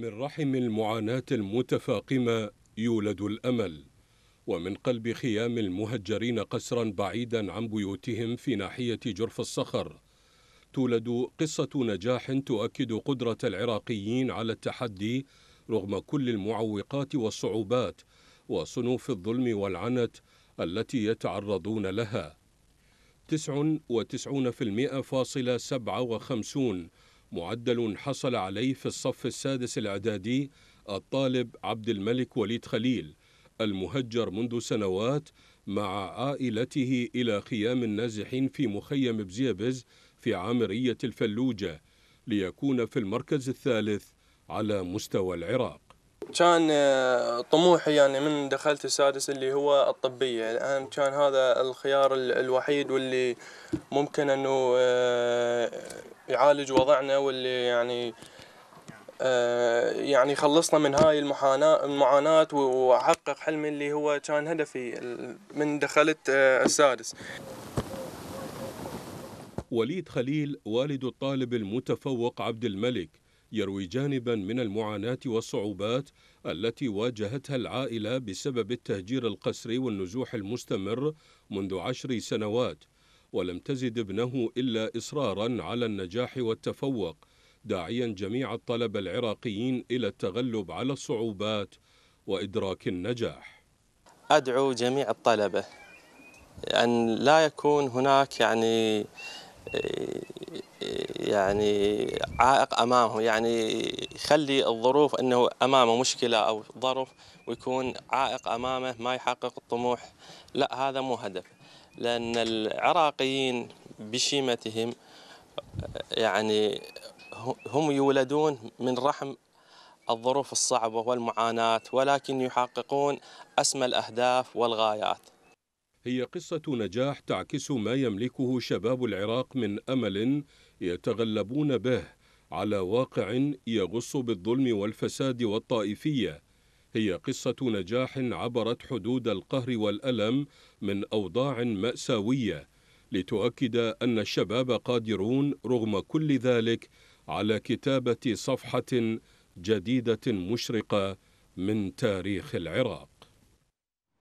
من رحم المعاناة المتفاقمة يولد الأمل ومن قلب خيام المهجرين قسرا بعيدا عن بيوتهم في ناحية جرف الصخر تولد قصة نجاح تؤكد قدرة العراقيين على التحدي رغم كل المعوقات والصعوبات وصنوف الظلم والعنت التي يتعرضون لها تسع وتسعون في المئة فاصلة سبعة وخمسون معدل حصل عليه في الصف السادس الاعدادي الطالب عبد الملك وليد خليل المهجر منذ سنوات مع عائلته إلى خيام النازحين في مخيم بزيبز في عامرية الفلوجة ليكون في المركز الثالث على مستوى العراق كان آه، طموحي يعني من دخلت السادس اللي هو الطبية الآن كان هذا الخيار الوحيد واللي ممكن أنه آه، يعالج وضعنا واللي يعني آه، يعني خلصنا من هاي المحاناة المعاناة وأحقق حلمي اللي هو كان هدفي من دخلت آه، السادس وليد خليل والد الطالب المتفوق عبد الملك يروي جانبا من المعاناة والصعوبات التي واجهتها العائلة بسبب التهجير القسري والنزوح المستمر منذ عشر سنوات ولم تزد ابنه إلا إصرارا على النجاح والتفوق داعيا جميع الطلبة العراقيين إلى التغلب على الصعوبات وإدراك النجاح أدعو جميع الطلبة أن لا يكون هناك يعني يعني عائق امامه يعني يخلي الظروف انه امامه مشكله او ظرف ويكون عائق امامه ما يحقق الطموح لا هذا مو هدف لأن العراقيين بشيمتهم يعني هم يولدون من رحم الظروف الصعبة والمعاناة ولكن يحققون أسمى الأهداف والغايات هي قصة نجاح تعكس ما يملكه شباب العراق من أمل يتغلبون به على واقع يغص بالظلم والفساد والطائفية هي قصة نجاح عبرت حدود القهر والألم من أوضاع مأساوية لتؤكد أن الشباب قادرون رغم كل ذلك على كتابة صفحة جديدة مشرقة من تاريخ العراق